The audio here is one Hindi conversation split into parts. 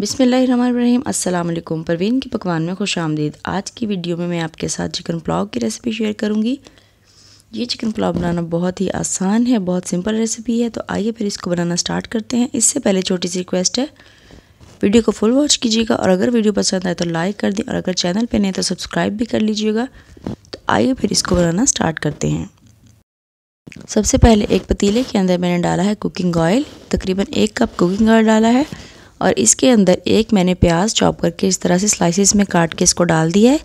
बिसमीम अल्लाम परवीन के पकवान में खुश आमदीद आज की वीडियो में मैं आपके साथ चिकन पुलाव की रेसिपी शेयर करूँगी ये चिकन पुलाव बनाना बहुत ही आसान है बहुत सिंपल रेसिपी है तो आइए फिर इसको बनाना स्टार्ट करते हैं इससे पहले छोटी सी रिक्वेस्ट है वीडियो को फुल वॉच कीजिएगा और अगर वीडियो पसंद आए तो लाइक कर दें और अगर चैनल पर नहीं तो सब्सक्राइब भी कर लीजिएगा तो आइए फिर इसको बनाना स्टार्ट करते हैं सबसे पहले एक पतीले के अंदर मैंने डाला है कुकिंग ऑयल तकरीबन एक कप कुकिंग ऑयल डाला है और इसके अंदर एक मैंने प्याज चॉप करके इस तरह से स्लाइसिस में काट के इसको डाल दिया है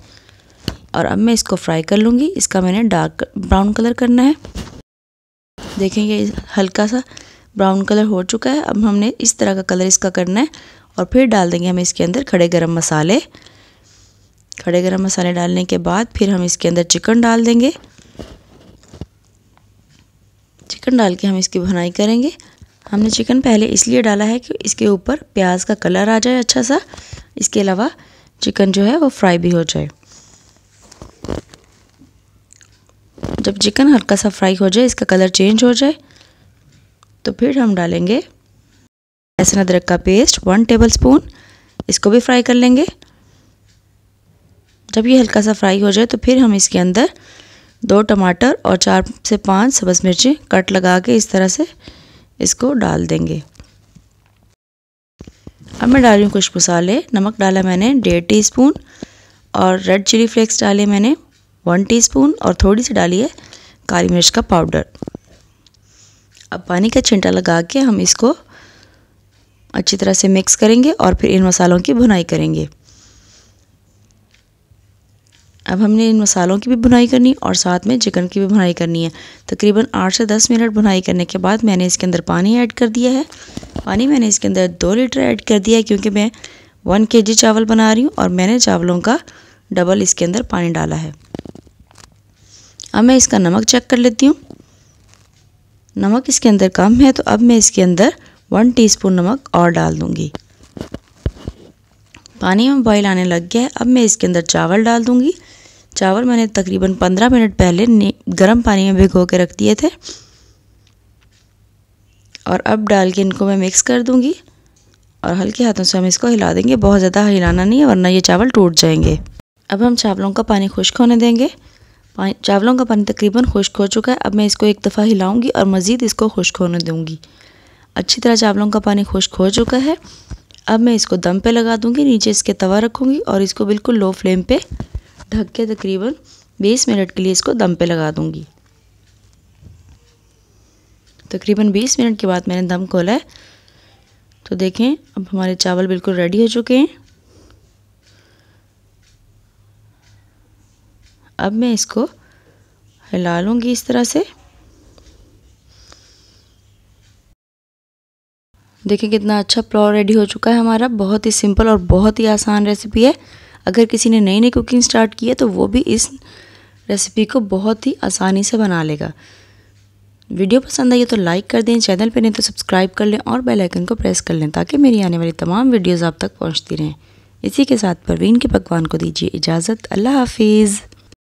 और अब मैं इसको फ्राई कर लूँगी इसका मैंने डार्क ब्राउन कलर करना है देखेंगे हल्का सा ब्राउन कलर हो चुका है अब हमने इस तरह का कलर इसका करना है और फिर डाल देंगे हम इसके अंदर खड़े गरम मसाले खड़े गरम मसाले डालने के बाद फिर हम इसके अंदर चिकन डाल देंगे चिकन डाल के हम इसकी भुनाई करेंगे हमने चिकन पहले इसलिए डाला है कि इसके ऊपर प्याज का कलर आ जाए अच्छा सा इसके अलावा चिकन जो है वो फ्राई भी हो जाए जब चिकन हल्का सा फ्राई हो जाए इसका कलर चेंज हो जाए तो फिर हम डालेंगे लहसुन अदरक का पेस्ट वन टेबल स्पून इसको भी फ्राई कर लेंगे जब ये हल्का सा फ्राई हो जाए तो फिर हम इसके अंदर दो टमाटर और चार से पांच सब्ज़ मिर्ची कट लगा के इस तरह से इसको डाल देंगे अब मैं डाल रही हूँ कुछ मसाले नमक डाला मैंने डेढ़ टीस्पून और रेड चिली फ्लेक्स डाले मैंने वन टीस्पून और थोड़ी सी डाली है काली मिर्च का पाउडर अब पानी का छिंटा लगा के हम इसको अच्छी तरह से मिक्स करेंगे और फिर इन मसालों की भुनाई करेंगे अब हमने इन मसालों की भी बुनाई करनी और साथ में चिकन की भी बुनाई करनी है तकरीबन आठ से दस मिनट बुनाई करने के बाद मैंने इसके अंदर पानी ऐड कर दिया है पानी मैंने इसके अंदर दो लीटर ऐड कर दिया है क्योंकि मैं वन के चावल बना रही हूँ और मैंने चावलों का डबल इसके अंदर पानी डाला है अब मैं इसका नमक चेक कर लेती हूँ नमक इसके अंदर कम है तो अब मैं इसके अंदर वन टीस्पून नमक और डाल दूँगी पानी में बॉयल आने लग गया है अब मैं इसके अंदर चावल डाल दूँगी चावल मैंने तकरीबन पंद्रह मिनट पहले गर्म पानी में भिगो के रख दिए थे और अब डाल के इनको मैं मिक्स कर दूँगी और हल्के हाथों से हम इसको हिला देंगे बहुत ज़्यादा हिलाना नहीं है वरना ये चावल टूट जाएंगे अब हम चावलों का पानी खुश्क होने देंगे चावलों का पानी तकरीबन खुश्क हो चुका है अब मैं इसको एक दफ़ा हिलाऊंगी और मज़ीद इसको खुश्क होने दूंगी अच्छी तरह चावलों का पानी खुश्क हो चुका है अब मैं इसको दम पे लगा दूंगी नीचे इसके तवा रखूँगी और इसको बिल्कुल लो फ्लेम पे ढक के तकरीबन 20 मिनट के लिए इसको दम पे लगा दूंगी तकरीबन 20 मिनट के बाद मैंने दम खोला है तो देखें अब हमारे चावल बिल्कुल रेडी हो चुके हैं अब मैं इसको हिला लूँगी इस तरह से देखिए कितना अच्छा पुलाव रेडी हो चुका है हमारा बहुत ही सिंपल और बहुत ही आसान रेसिपी है अगर किसी ने नई नई कुकिंग स्टार्ट की है तो वो भी इस रेसिपी को बहुत ही आसानी से बना लेगा वीडियो पसंद आई तो लाइक कर दें चैनल पर नहीं तो सब्सक्राइब कर लें और बेल आइकन को प्रेस कर लें ताकि मेरी आने वाली तमाम वीडियोस आप तक पहुंचती रहें इसी के साथ परवीन के पकवान को दीजिए इजाज़त अल्लाह हाफिज़